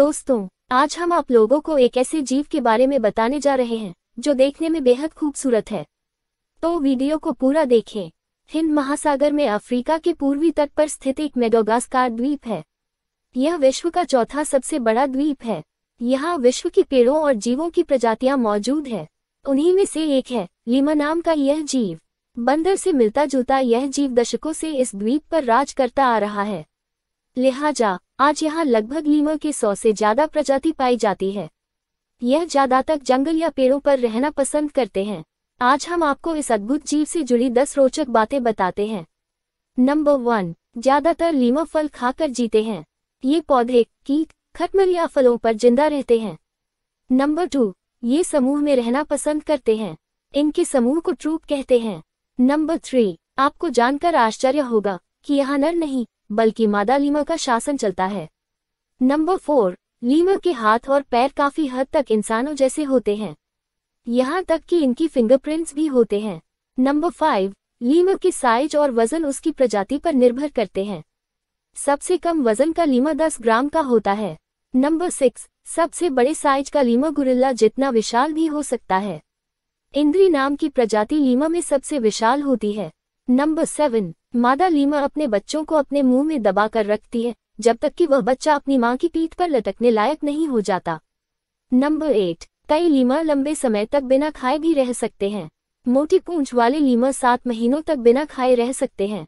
दोस्तों आज हम आप लोगों को एक ऐसे जीव के बारे में बताने जा रहे हैं जो देखने में बेहद खूबसूरत है तो वीडियो को पूरा देखें हिंद महासागर में अफ्रीका के पूर्वी तट पर स्थित एक मेडोगास्कार द्वीप है यह विश्व का चौथा सबसे बड़ा द्वीप है यहाँ विश्व के पेड़ों और जीवों की प्रजातिया मौजूद है उन्ही में से एक है लीमा नाम का यह जीव बंदर से मिलता जुलता यह जीव दशकों से इस द्वीप पर राज करता आ रहा है लिहाजा आज यहाँ लगभग लीमर के सौ से ज्यादा प्रजाति पाई जाती है यह ज्यादातर जंगल या पेड़ों पर रहना पसंद करते हैं आज हम आपको इस अद्भुत जीव से जुड़ी दस रोचक बातें बताते हैं नंबर वन ज्यादातर लीमा फल खाकर जीते हैं ये पौधे कीट खटमल या फलों पर जिंदा रहते हैं नंबर टू ये समूह में रहना पसंद करते हैं इनके समूह को ट्रूप कहते हैं नंबर थ्री आपको जानकर आश्चर्य होगा कि यहाँ नर नहीं बल्कि मादा लीमर का शासन चलता है नंबर फोर लीमर के हाथ और पैर काफी हद तक इंसानों जैसे होते हैं यहाँ तक कि इनकी फिंगरप्रिंट्स भी होते हैं नंबर फाइव लीमर के साइज और वजन उसकी प्रजाति पर निर्भर करते हैं सबसे कम वजन का लीमा दस ग्राम का होता है नंबर सिक्स सबसे बड़े साइज का लीमा गुरिल्ला जितना विशाल भी हो सकता है इंद्री नाम की प्रजाति लीमा में सबसे विशाल होती है नंबर सेवन मादा लीमा अपने बच्चों को अपने मुंह में दबा कर रखती है जब तक कि वह बच्चा अपनी मां की पीठ पर लटकने लायक नहीं हो जाता नंबर एट कई लीमा लंबे समय तक बिना खाए भी रह सकते हैं मोटी पूंछ वाले लीमा सात महीनों तक बिना खाए रह सकते हैं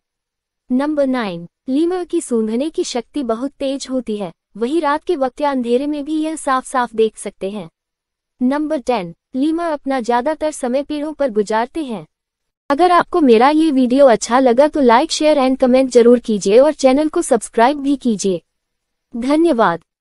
नंबर नाइन लीमा की सूंघने की शक्ति बहुत तेज होती है वही रात के वक्त या अंधेरे में भी यह साफ साफ देख सकते हैं नंबर टेन लीमा अपना ज्यादातर समय पेड़ों पर गुजारते हैं अगर आपको मेरा ये वीडियो अच्छा लगा तो लाइक शेयर एंड कमेंट जरूर कीजिए और चैनल को सब्सक्राइब भी कीजिए धन्यवाद